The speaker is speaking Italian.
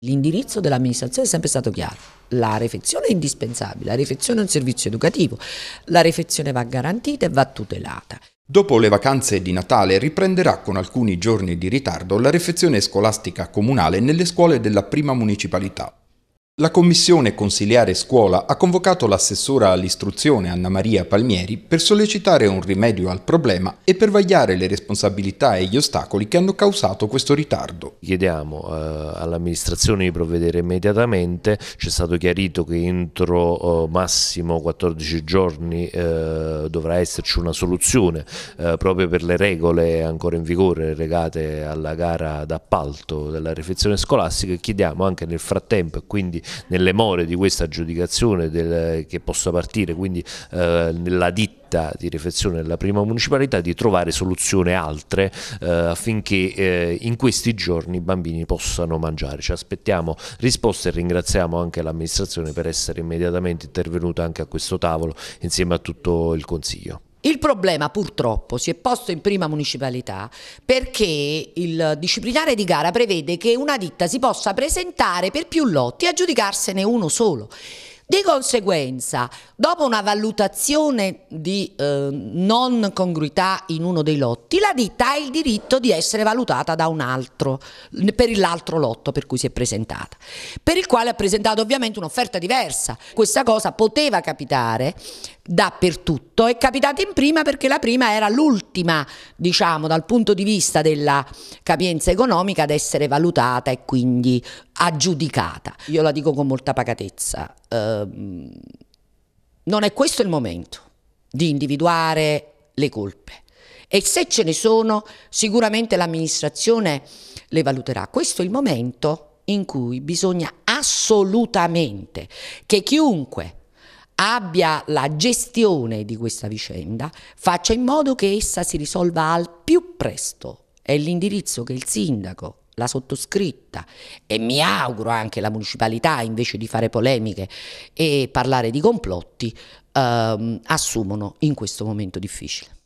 L'indirizzo dell'amministrazione è sempre stato chiaro, la refezione è indispensabile, la refezione è un servizio educativo, la refezione va garantita e va tutelata. Dopo le vacanze di Natale riprenderà con alcuni giorni di ritardo la refezione scolastica comunale nelle scuole della prima municipalità. La Commissione Consiliare Scuola ha convocato l'assessora all'istruzione Anna Maria Palmieri per sollecitare un rimedio al problema e per vagliare le responsabilità e gli ostacoli che hanno causato questo ritardo. Chiediamo eh, all'amministrazione di provvedere immediatamente, ci è stato chiarito che entro eh, massimo 14 giorni eh, dovrà esserci una soluzione eh, proprio per le regole ancora in vigore legate alla gara d'appalto della refezione scolastica e chiediamo anche nel frattempo e quindi nelle more di questa aggiudicazione del, che possa partire quindi eh, nella ditta di refezione della prima municipalità di trovare soluzioni altre eh, affinché eh, in questi giorni i bambini possano mangiare. Ci aspettiamo risposte e ringraziamo anche l'amministrazione per essere immediatamente intervenuta anche a questo tavolo insieme a tutto il Consiglio. Il problema purtroppo si è posto in prima municipalità perché il disciplinare di gara prevede che una ditta si possa presentare per più lotti e aggiudicarsene uno solo. Di conseguenza, dopo una valutazione di eh, non congruità in uno dei lotti, la ditta ha il diritto di essere valutata da un altro per l'altro lotto per cui si è presentata, per il quale ha presentato ovviamente un'offerta diversa. Questa cosa poteva capitare dappertutto, è capitata in prima perché la prima era l'ultima, diciamo, dal punto di vista della capienza economica ad essere valutata e quindi aggiudicata. Io la dico con molta pacatezza, eh, non è questo il momento di individuare le colpe e se ce ne sono sicuramente l'amministrazione le valuterà. Questo è il momento in cui bisogna assolutamente che chiunque abbia la gestione di questa vicenda, faccia in modo che essa si risolva al più presto. È l'indirizzo che il sindaco, la sottoscritta e mi auguro anche la municipalità, invece di fare polemiche e parlare di complotti, ehm, assumono in questo momento difficile.